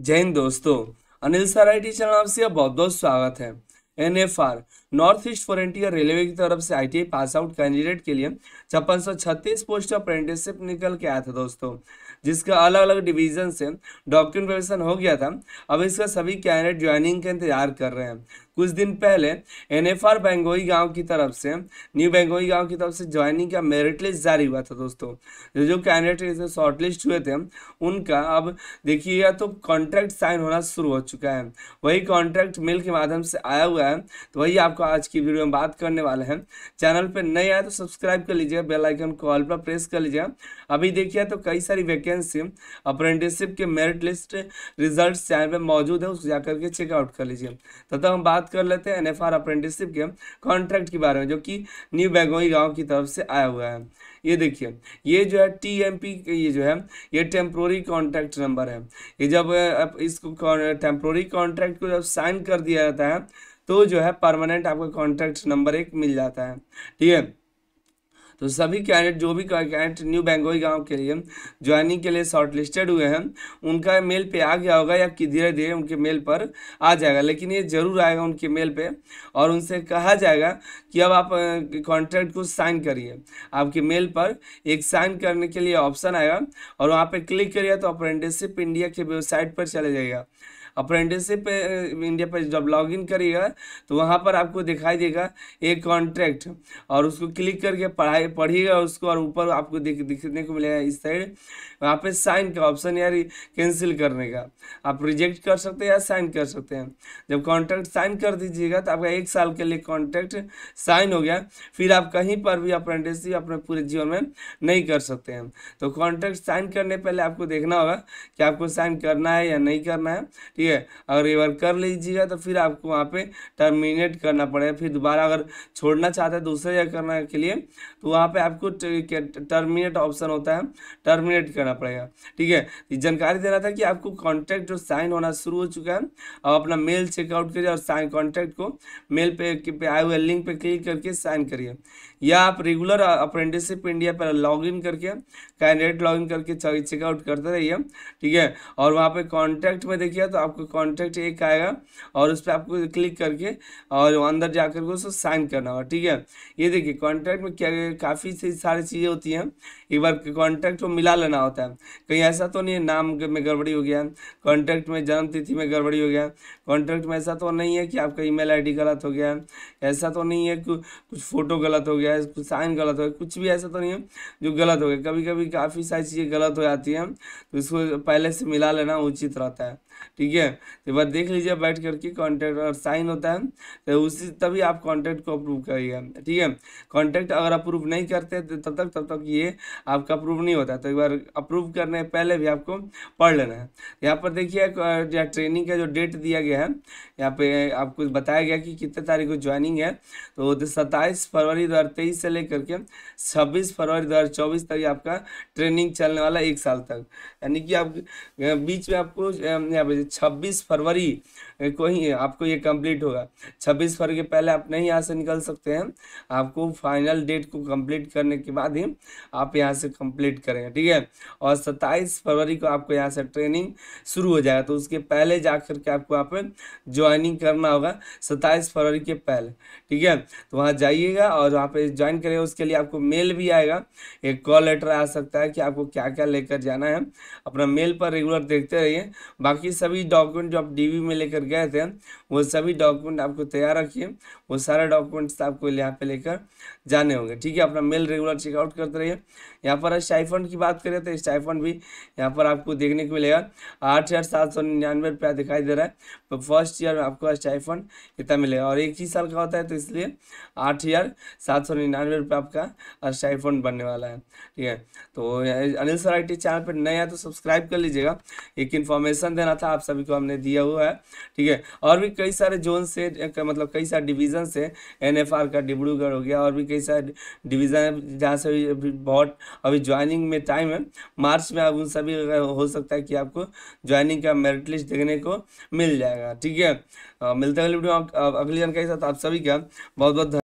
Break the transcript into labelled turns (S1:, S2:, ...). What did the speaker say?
S1: जय हिंद दोस्तों अनिल सराइटी चैनल आपसे बहुत बहुत स्वागत है N F R north east frontier railway की तरफ से आई पास आउट कैंडिडेट के लिए छप्पन सौ छत्तीस पोस्ट अप्रेंटिसशिप निकल के आया था दोस्तों जिसका अलग अलग डिवीजन से डॉक्यूमेंटेशन हो गया था अब इसका सभी कैंडिडेट ज्वाइनिंग का इंतजार कर रहे हैं कुछ दिन पहले एनएफआर बेंगोई गांव की तरफ से न्यू बेंगोई गांव की तरफ से ज्वाइनिंग का मेरिट लिस्ट जारी हुआ था दोस्तों जो जो कैंडिडेट शॉर्ट लिस्ट हुए थे उनका अब देखिएगा तो कॉन्ट्रैक्ट साइन होना शुरू हो चुका है वही कॉन्ट्रैक्ट मेल के माध्यम से आया हुआ है तो वही आपको आज की वीडियो में बात करने वाले हैं चैनल पर नए आए तो सब्सक्राइब कर लीजिए बेलाइकन कॉल पर प्रेस कर लीजिए अभी देखिए तो कई सारी वैकेंसी अप्रेंटिसशिप के मेरिट लिस्ट रिजल्ट चैनल पर मौजूद है उसको जाकर के चेकआउट कर लीजिए तथा हम बात कर लेते हैं एन अप्रेंटिसशिप के कॉन्ट्रैक्ट के बारे में जो कि न्यू बेगोई गांव की तरफ से आया हुआ है ये देखिए ये जो है टी एम पी ये जो है ये टेम्प्रोरी कॉन्ट्रैक्ट नंबर है ये जब इसको टेम्प्रोरी कॉन्ट्रैक्ट को जब साइन कर दिया जाता है तो जो है परमानेंट आपको कॉन्ट्रैक्ट नंबर एक मिल जाता है ठीक है तो सभी कैंडिडेट जो भी कैंडिडेट न्यू बेंगोई गाँव के लिए ज्वाइनिंग के लिए शॉर्टलिस्टेड हुए हैं उनका मेल पे आ गया होगा या कि धीरे धीरे उनके मेल पर आ जाएगा लेकिन ये जरूर आएगा उनके मेल पे और उनसे कहा जाएगा कि अब आप कॉन्ट्रैक्ट को साइन करिए आपके मेल पर एक साइन करने के लिए ऑप्शन आएगा और वहाँ पर क्लिक करिए तो अप्रेंटिसशिप इंडिया की वेबसाइट पर चले जाएगा अप्रेंटिसशिप इंडिया पर जब लॉग इन करिएगा तो वहाँ पर आपको दिखाई देगा एक कॉन्ट्रैक्ट और उसको क्लिक करके पढ़ाई साइड पढ़िएगा उसको और ऊपर आपको दिख दिखने को मिलेगा इस साइड वहाँ पे साइन का ऑप्शन यार कैंसिल करने का आप रिजेक्ट कर सकते हैं या साइन कर सकते हैं जब कॉन्ट्रैक्ट साइन कर दीजिएगा तो आपका एक साल के लिए कॉन्ट्रैक्ट साइन हो गया फिर आप कहीं पर भी अप्रेंटिसशिप अपने पूरे जीवन में नहीं कर सकते हैं तो कॉन्ट्रैक्ट साइन करने पहले आपको देखना होगा कि आपको साइन करना है या नहीं करना है ठीक है अगर एक बार कर लीजिएगा तो फिर आपको वहाँ पर टर्मिनेट करना पड़ेगा फिर दोबारा अगर छोड़ना चाहते हैं दूसरे जगह करने के लिए तो वहाँ पे आपको टर्मिनेट ऑप्शन होता है टर्मिनेट करना पड़ेगा ठीक है जानकारी देना था कि आपको कॉन्टैक्ट जो साइन होना शुरू हो चुका है अब अपना मेल चेकआउट करिए और साइन कॉन्टैक्ट को मेल पे, पे आए हुए लिंक पे क्लिक करके साइन करिए या आप रेगुलर अप्रेंटिसिप इंडिया पर लॉगिन करके कैंडिडेट लॉगिन करके चेकआउट करते रहिए ठीक है और वहाँ पर कॉन्टैक्ट में देखिए तो आपको कॉन्टैक्ट एक आएगा और उस पर आपको क्लिक करके और अंदर जाकर के उसको साइन करना होगा ठीक है ये देखिए कॉन्टैक्ट में क्या काफ़ी सी सारी चीज़ें होती हैं एक बार कॉन्ट्रैक्ट को मिला लेना होता है कहीं ऐसा तो नहीं है नाम में गड़बड़ी हो गया कॉन्ट्रैक्ट में जन्म तिथि में गड़बड़ी हो गया कॉन्ट्रैक्ट में ऐसा तो नहीं है कि आपका ईमेल आईडी गलत हो गया ऐसा तो नहीं है कुछ फ़ोटो गलत हो गया कुछ साइन गलत हो गया कुछ भी ऐसा तो नहीं है जो गलत हो गया कभी कभी काफ़ी सारी चीज़ें गलत हो जाती हैं तो इसको पहले से मिला लेना उचित रहता है ठीक है तो बार देख लीजिए बैठ करके कॉन्ट्रैक्ट और साइन होता है तो उसी तभी आप कॉन्ट्रैक्ट को अप्रूव करिएगा ठीक है कॉन्टैक्ट अगर अप्रूव नहीं नहीं करते तो तब तक तब तक ये आपका अप्रूव नहीं होता तो एक बार अप्रूव करने पहले भी आपको पढ़ लेना है यहाँ पर देखिए ट्रेनिंग का जो डेट दिया गया है यहाँ पे आपको बताया गया कि कितने तारीख को ज्वाइनिंग है तो सत्ताईस फरवरी दो से लेकर के छब्बीस फरवरी दो तक आपका ट्रेनिंग चलने वाला एक साल तक यानी कि आप बीच में आपको यहाँ पे छब्बीस फरवरी को ही आपको ये कंप्लीट होगा छब्बीस फरवरी के पहले आप नहीं यहाँ से निकल सकते हैं आपको फाइनल डेट को कम्प्लीट कंप्लीट करने के बाद ही आप यहाँ से कंप्लीट करेंगे ठीक है और सत्ताईस फरवरी को आपको यहाँ से ट्रेनिंग शुरू हो जाएगा तो उसके पहले जा के आपको यहाँ पर ज्वाइनिंग करना होगा सत्ताईस फरवरी के पहले ठीक है तो वहाँ जाइएगा और वहाँ पर ज्वाइन करेगा उसके लिए आपको मेल भी आएगा एक कॉल लेटर आ सकता है कि आपको क्या क्या लेकर जाना है अपना मेल पर रेगुलर देखते रहिए बाकी सभी डॉक्यूमेंट जो आप डीवी में लेकर गए थे वो सभी डॉक्यूमेंट आपको तैयार रखिए वो सारे डॉक्यूमेंट्स आपको यहाँ पे लेकर जाने होंगे ठीक है अपना अपना मेल रेगुलर चेकआउट करते रहिए यहाँ पर स्टाइफन की बात करें तो स्टाइफन भी यहाँ पर आपको देखने को मिलेगा आठ हज़ार सात सौ निन्यानवे रुपया दिखाई दे रहा है तो फर्स्ट ईयर में आपको स्टाइफन इतना मिलेगा और एक ही साल का होता है तो इसलिए आठ हज़ार सात सौ निन्यानवे रुपये आपका स्टाइफन बनने वाला है ठीक है तो अनिल सर आई चैनल पर नए हैं तो सब्सक्राइब कर लीजिएगा एक इन्फॉर्मेशन देना था आप सभी को हमने दिया हुआ है ठीक है और भी कई सारे जोन से मतलब कई सारे डिवीज़न से एन का डिब्रूगढ़ हो गया और भी कई सारे डिवीज़न जहाँ से अभी बहुत अभी ज्वाइनिंग में टाइम है मार्च में आप उन सभी हो सकता है कि आपको ज्वाइनिंग का मेरिट लिस्ट देखने को मिल जाएगा ठीक है मिलते अगले वीडियो अगली जानकारी के साथ आप सभी का बहुत बहुत